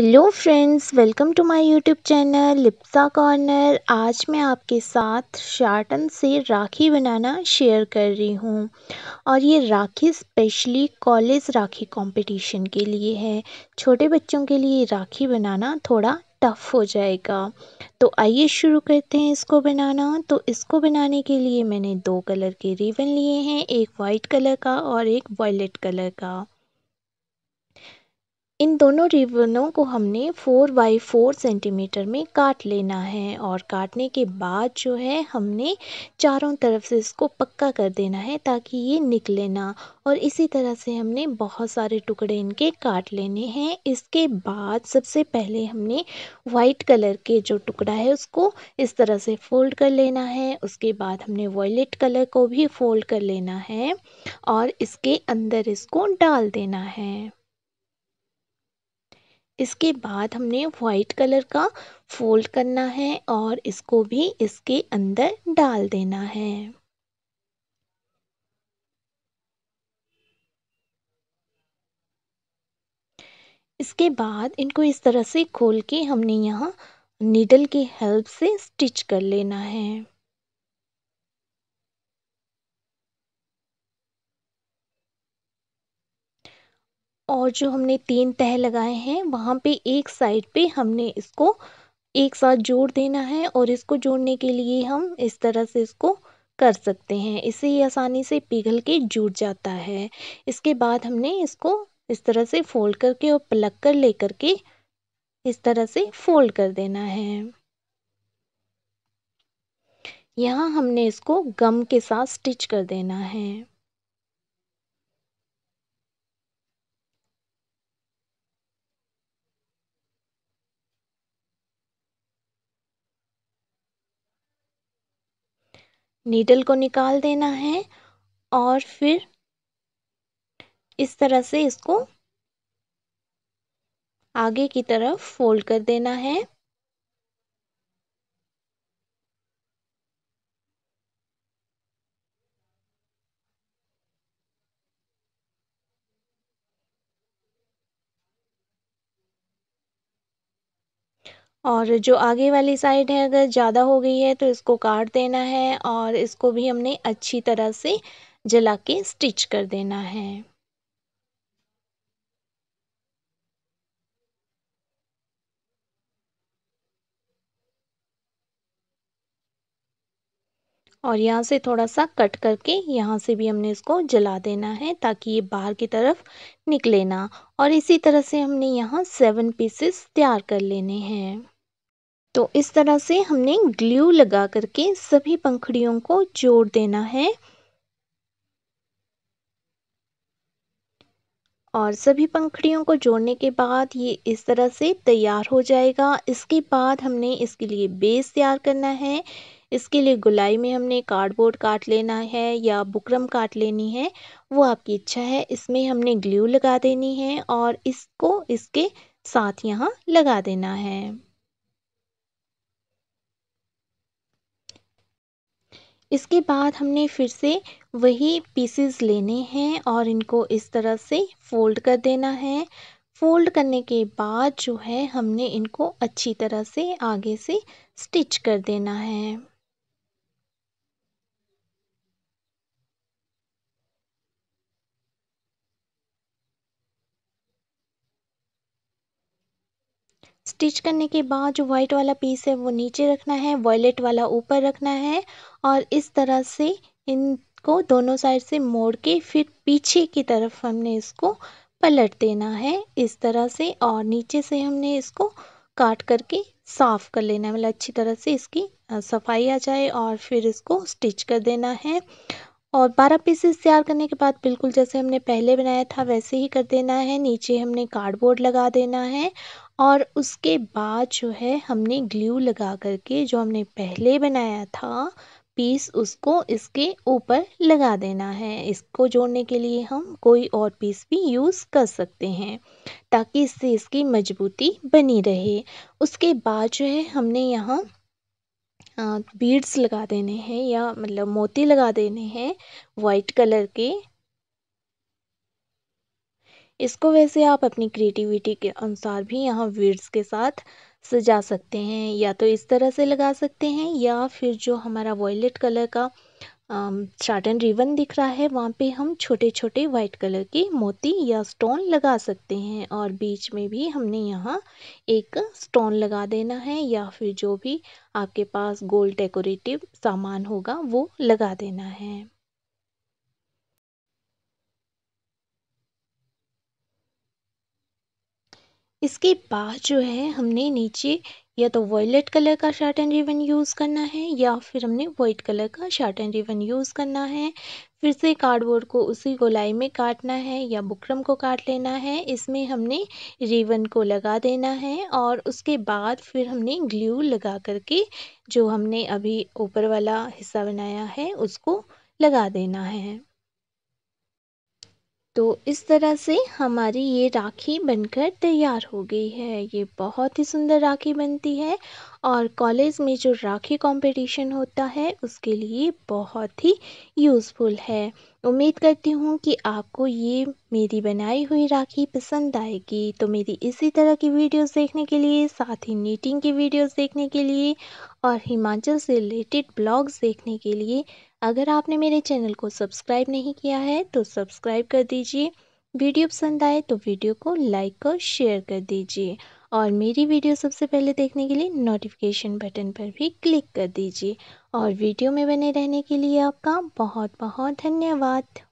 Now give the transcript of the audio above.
hello friends welcome to my YouTube channel Lipsa corner आज मैं आपके साथ शार्टन से राखी बनाना शेयर कर रही हूँ और ये rakhi specially college rakhi competition के लिए है छोटे बच्चों के लिए राखी बनाना थोड़ा टफ़ हो जाएगा तो आइए शुरू करते हैं इसको बनाना तो इसको बनाने के लिए मैंने दो कलर के रिबन लिए हैं एक वाइट कलर का और एक वॉयलेट कलर का इन दोनों रिबनों को हमने फोर बाई फोर सेंटीमीटर में काट लेना है और काटने के बाद जो है हमने चारों तरफ से इसको पक्का कर देना है ताकि ये निकले ना और इसी तरह से हमने बहुत सारे टुकड़े इनके काट लेने हैं इसके बाद सबसे पहले हमने वाइट कलर के जो टुकड़ा है उसको इस तरह से फोल्ड कर लेना है उसके बाद हमने वॉयलेट कलर को भी फोल्ड कर लेना है और इसके अंदर इसको डाल देना है इसके बाद हमने वाइट कलर का फोल्ड करना है और इसको भी इसके अंदर डाल देना है इसके बाद इनको इस तरह से खोल के हमने यहाँ नीडल की हेल्प से स्टिच कर लेना है और जो हमने तीन तह लगाए हैं वहाँ पे एक साइड पे हमने इसको एक साथ जोड़ देना है और इसको जोड़ने के लिए हम इस तरह से इसको कर सकते हैं इससे ये आसानी से पिघल के जुड़ जाता है इसके बाद हमने इसको इस तरह से फोल्ड करके और प्लग कर ले करके इस तरह से फोल्ड कर देना है यहाँ हमने इसको गम के साथ स्टिच कर देना है नीडल को निकाल देना है और फिर इस तरह से इसको आगे की तरफ फोल्ड कर देना है और जो आगे वाली साइड है अगर ज़्यादा हो गई है तो इसको काट देना है और इसको भी हमने अच्छी तरह से जला के स्टिच कर देना है और यहाँ से थोड़ा सा कट करके यहाँ से भी हमने इसको जला देना है ताकि ये बाहर की तरफ निकले ना और इसी तरह से हमने यहाँ सेवन पीसेस तैयार कर लेने हैं तो इस तरह से हमने ग्लू लगा करके सभी पंखड़ियों को जोड़ देना है और सभी पंखड़ियों को जोड़ने के बाद ये इस तरह से तैयार हो जाएगा इसके बाद हमने इसके लिए बेस तैयार करना है इसके लिए गुलाई में हमने कार्डबोर्ड काट लेना है या बुकरम काट लेनी है वो आपकी इच्छा है इसमें हमने ग्लू लगा देनी है और इसको इसके साथ यहाँ लगा देना है इसके बाद हमने फिर से वही पीसेस लेने हैं और इनको इस तरह से फोल्ड कर देना है फोल्ड करने के बाद जो है हमने इनको अच्छी तरह से आगे से स्टिच कर देना है स्टिच करने के बाद जो वाइट वाला पीस है वो नीचे रखना है वॉयलेट वाला ऊपर रखना है और इस तरह से इनको दोनों साइड से मोड़ के फिर पीछे की तरफ हमने इसको पलट देना है इस तरह से और नीचे से हमने इसको काट करके साफ़ कर लेना है मतलब अच्छी तरह से इसकी सफाई आ जाए और फिर इसको स्टिच कर देना है और 12 पीसेस तैयार करने के बाद बिल्कुल जैसे हमने पहले बनाया था वैसे ही कर देना है नीचे हमने कार्डबोर्ड लगा देना है और उसके बाद जो है हमने ग्लू लगा करके जो हमने पहले बनाया था पीस उसको इसके ऊपर लगा देना है इसको जोड़ने के लिए हम कोई और पीस भी यूज़ कर सकते हैं ताकि इससे इसकी मजबूती बनी रहे उसके बाद जो है हमने यहाँ बीड्स लगा देने हैं या मतलब मोती लगा देने हैं वाइट कलर के इसको वैसे आप अपनी क्रिएटिविटी के अनुसार भी यहाँ वीड्स के साथ सजा सकते हैं या तो इस तरह से लगा सकते हैं या फिर जो हमारा वॉयलेट कलर का शार्टन रिबन दिख रहा है वहाँ पे हम छोटे छोटे वाइट कलर की मोती या स्टोन लगा सकते हैं और बीच में भी हमने यहाँ एक स्टोन लगा देना है या फिर जो भी आपके पास गोल्ड डेकोरेटिव सामान होगा वो लगा देना है इसके पास जो है हमने नीचे या तो वॉयलेट कलर का शार्ट एंड रिबन यूज़ करना है या फिर हमने वाइट कलर का शार्ट एंड रिबन यूज़ करना है फिर से कार्डबोर्ड को उसी गोलाई में काटना है या बुकरम को काट लेना है इसमें हमने रिबन को लगा देना है और उसके बाद फिर हमने ग्लू लगा करके जो हमने अभी ऊपर वाला हिस्सा बनाया है उसको लगा देना है तो इस तरह से हमारी ये राखी बनकर तैयार हो गई है ये बहुत ही सुंदर राखी बनती है और कॉलेज में जो राखी कंपटीशन होता है उसके लिए बहुत ही यूज़फुल है उम्मीद करती हूँ कि आपको ये मेरी बनाई हुई राखी पसंद आएगी तो मेरी इसी तरह की वीडियोस देखने के लिए साथ ही नीटिंग की वीडियोस देखने के लिए और हिमाचल से रिलेटेड ब्लॉग्स देखने के लिए अगर आपने मेरे चैनल को सब्सक्राइब नहीं किया है तो सब्सक्राइब कर दीजिए वीडियो पसंद आए तो वीडियो को लाइक और शेयर कर दीजिए और मेरी वीडियो सबसे पहले देखने के लिए नोटिफिकेशन बटन पर भी क्लिक कर दीजिए और वीडियो में बने रहने के लिए आपका बहुत बहुत धन्यवाद